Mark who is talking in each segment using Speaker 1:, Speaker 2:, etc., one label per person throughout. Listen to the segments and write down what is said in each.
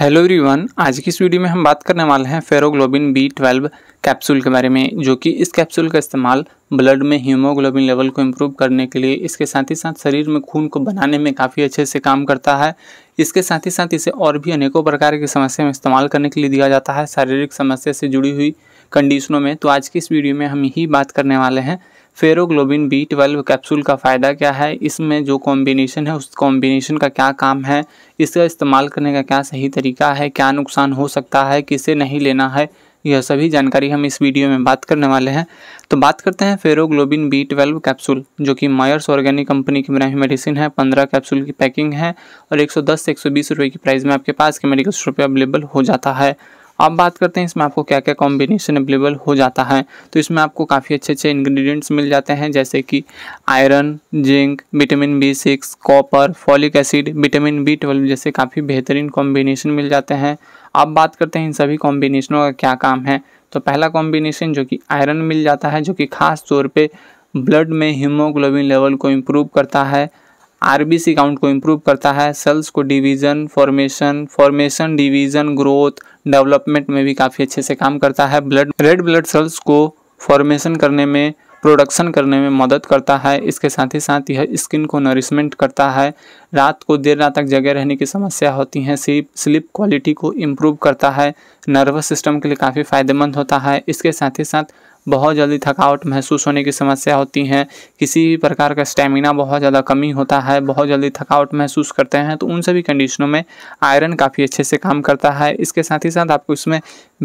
Speaker 1: hello everyone आज की इस वीडियो में हम बात करने वाले हैं फेरोग्लोबिन बी ट्वेल्व कैप्सूल के बारे में जो कि इस कैप्सूल का इस्तेमाल ब्लड में हीमोग्लोबिन लेवल को इम्प्रूव करने के लिए इसके साथ ही साथ शरीर में खून को बनाने में काफ़ी अच्छे से काम करता है इसके साथ ही साथ इसे और भी अनेकों प्रकार की समस्या में इस्तेमाल करने के लिए दिया जाता है शारीरिक समस्या से जुड़ी हुई कंडीशनों में तो आज की इस वीडियो में हम यही बात करने वाले हैं फेरोग्लोबिन बी ट्वेल्व कैप्सूल का फ़ायदा क्या है इसमें जो कॉम्बिनेशन है उस कॉम्बिनेशन का क्या काम है इसका इस्तेमाल करने का क्या सही तरीका है क्या नुकसान हो सकता है किसे नहीं लेना है यह सभी जानकारी हम इस वीडियो में बात करने वाले हैं तो बात करते हैं फेरोग्लोबिन बी ट्वेल्व कैप्सूल जो कि मायर्स ऑर्गेनिक कंपनी की बनाई मेडिसिन है पंद्रह कैप्सूल की पैकिंग है और एक सौ दस से एक सौ बीस रुपये की प्राइस में आपके पास के मेडिकल स्टोर पर अवेलेबल हो जाता है अब बात करते हैं इसमें आपको क्या क्या कॉम्बिनेशन अवेलेबल हो जाता है तो इसमें आपको काफ़ी अच्छे अच्छे इंग्रेडिएंट्स मिल जाते हैं जैसे कि iron zinc vitamin B six copper folic acid vitamin B twelve जैसे काफ़ी बेहतरीन कॉम्बिनेशन मिल जाते हैं अब बात करते हैं इन सभी कॉम्बिनेशनों का क्या काम है तो पहला कॉम्बिनेशन जो कि आयरन मिल जाता है जो कि खास तौर पर ब्लड में हीमोग्लोबिन लेवल को इम्प्रूव करता है आरबीसी काउंट को इम्प्रूव करता है सेल्स को division formation formation division growth development में भी काफ़ी अच्छे से काम करता है ब्लड रेड ब्लड सेल्स को फॉर्मेशन करने में प्रोडक्शन करने में मदद करता है इसके साथ ही साथ यह स्किन को नरिशमेंट करता है रात को देर रात तक जगह रहने की समस्या होती है स्लीप स्लीप क्वालिटी को इम्प्रूव करता है नर्वस सिस्टम के लिए काफ़ी फायदेमंद होता है इसके साथ ही साथ बहुत जल्दी थकावट महसूस होने की समस्या होती है किसी भी प्रकार का स्टेमिना बहुत ज़्यादा कमी होता है बहुत जल्दी थकावट महसूस करते हैं तो उन सभी कंडीशनों में आयरन काफ़ी अच्छे से काम करता है इसके साथ ही साथ आपको इसमें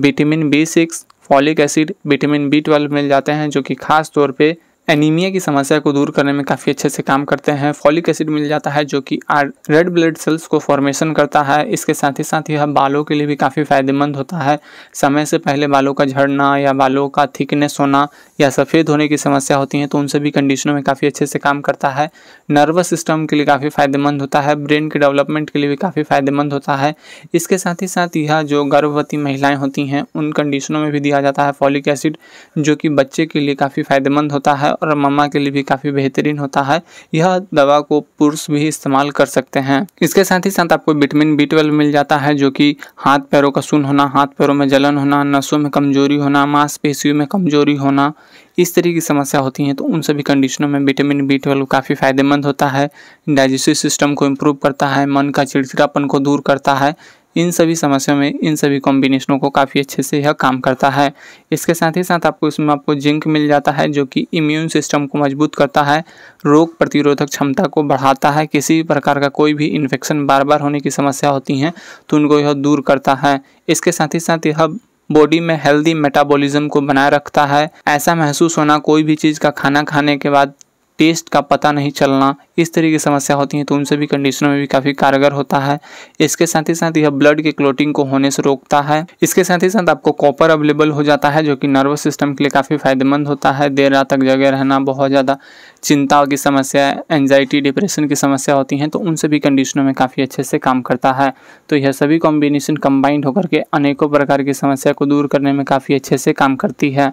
Speaker 1: vitamin B six folic acid vitamin B twelve मिल जाते हैं जो कि खास तौर पर एनीमिया की समस्या को दूर करने में काफ़ी अच्छे से काम करते हैं फॉलिक एसिड मिल जाता है जो कि रेड ब्लड सेल्स को फॉर्मेशन करता है इसके साथ ही साथ यह बालों के लिए भी काफ़ी फायदेमंद होता है समय से पहले बालों का झड़ना या बालों का थिकनेस होना या सफ़ेद होने की समस्या होती है तो उन सभी कंडीशनों में काफ़ी अच्छे से काम करता है नर्वस सिस्टम के लिए काफ़ी फायदेमंद होता है ब्रेन के डेवलपमेंट के लिए भी काफ़ी फायदेमंद होता है इसके साथ ही साथ यह जो गर्भवती महिलाएँ होती हैं उन कंडीशनों में भी दिया जाता है फॉलिक एसिड जो कि बच्चे के लिए काफ़ी फायदेमंद होता है और मम्मा के लिए भी काफ़ी बेहतरीन होता है यह दवा को पुरुष भी इस्तेमाल कर सकते हैं इसके साथ ही साथ आपको विटामिन बी ट्वेल्व मिल जाता है जो कि हाथ पैरों का सुन होना हाथ पैरों में जलन होना नसों में कमजोरी होना मांसपेशियों में कमजोरी होना इस तरह की समस्या होती हैं तो उन सभी कंडीशनों में विटामिन बी ट्वेल्व काफ़ी फ़ायदेमंद होता है डाइजेस्टिव सिस्टम को इम्प्रूव करता है मन का चिड़चिड़ापन को दूर करता है इन सभी समस्याओं में इन सभी कॉम्बिनेशनों को काफ़ी अच्छे से यह काम करता है इसके साथ ही साथ आपको इसमें आपको जिंक मिल जाता है जो कि इम्यून सिस्टम को मजबूत करता है रोग प्रतिरोधक क्षमता को बढ़ाता है किसी प्रकार का कोई भी इन्फेक्शन बार बार होने की समस्या होती हैं तो उनको यह दूर करता है इसके साथ ही साथ यह बॉडी में हेल्दी मेटाबॉलिज्म को बनाए रखता है ऐसा महसूस होना कोई भी चीज़ का खाना खाने के बाद टेस्ट का पता नहीं चलना इस तरह की समस्या होती है तो उन सभी कंडीशनों में भी काफ़ी कारगर होता है इसके साथ ही साथ यह ब्लड के क्लोटिंग को होने से रोकता है इसके साथ ही साथ आपको कॉपर अवेलेबल हो जाता है जो कि नर्वस सिस्टम के लिए काफ़ी फायदेमंद होता है देर रात तक जगह रहना बहुत ज़्यादा चिंता की समस्या एंजाइटी डिप्रेशन की समस्या होती हैं तो उन सभी कंडीशनों में काफ़ी अच्छे से काम करता है तो यह सभी कॉम्बिनेशन कंबाइंड होकर के अनेकों प्रकार की समस्या को दूर करने में काफ़ी अच्छे से काम करती है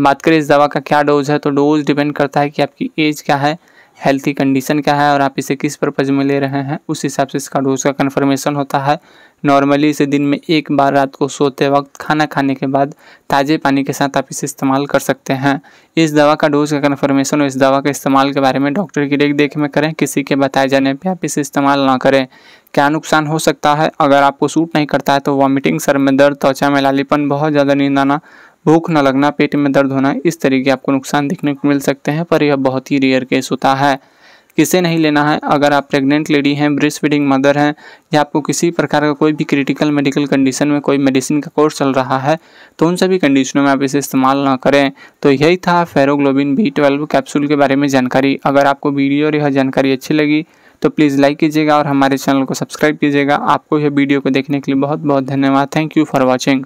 Speaker 1: बात करें इस दवा का क्या डोज है तो डोज डिपेंड करता है कि आपकी एज क्या है हेल्थी कंडीशन क्या है और आप इसे किस परपज़ में ले रहे हैं उस हिसाब से इसका डोज का कन्फर्मेशन होता है नॉर्मली इसे दिन में एक बार रात को सोते वक्त खाना खाने के बाद ताज़े पानी के साथ आप इसे इस्तेमाल कर सकते हैं इस दवा का डोज का कन्फर्मेशन और इस दवा के इस्तेमाल के बारे में डॉक्टर की देख देख में करें किसी के बताए जाने पर आप इसे इस्तेमाल ना करें क्या नुकसान हो सकता है अगर आपको सूट नहीं करता है तो वॉमिटिंग सर में दर्द त्वचा में लालीपन बहुत ज़्यादा नींद आना भूख न लगना पेट में दर्द होना इस तरीके आपको नुकसान देखने को मिल सकते हैं पर यह बहुत ही रेयर केस होता है किसे नहीं लेना है अगर आप प्रेग्नेंट लेडी हैं ब्रेस्ट फीडिंग मदर हैं या आपको किसी प्रकार का कोई भी क्रिटिकल मेडिकल कंडीशन में कोई मेडिसिन का कोर्स चल रहा है तो उन सभी कंडीशनों में आप इसे इस्तेमाल ना करें तो यही था फेरोग्लोबिन बी ट्वेल्व कैप्सूल के बारे में जानकारी अगर आपको वीडियो और यह जानकारी अच्छी लगी तो प्लीज़ लाइक कीजिएगा और हमारे चैनल को सब्सक्राइब कीजिएगा आपको यह वीडियो को देखने के लिए बहुत बहुत धन्यवाद थैंक यू फॉर वॉचिंग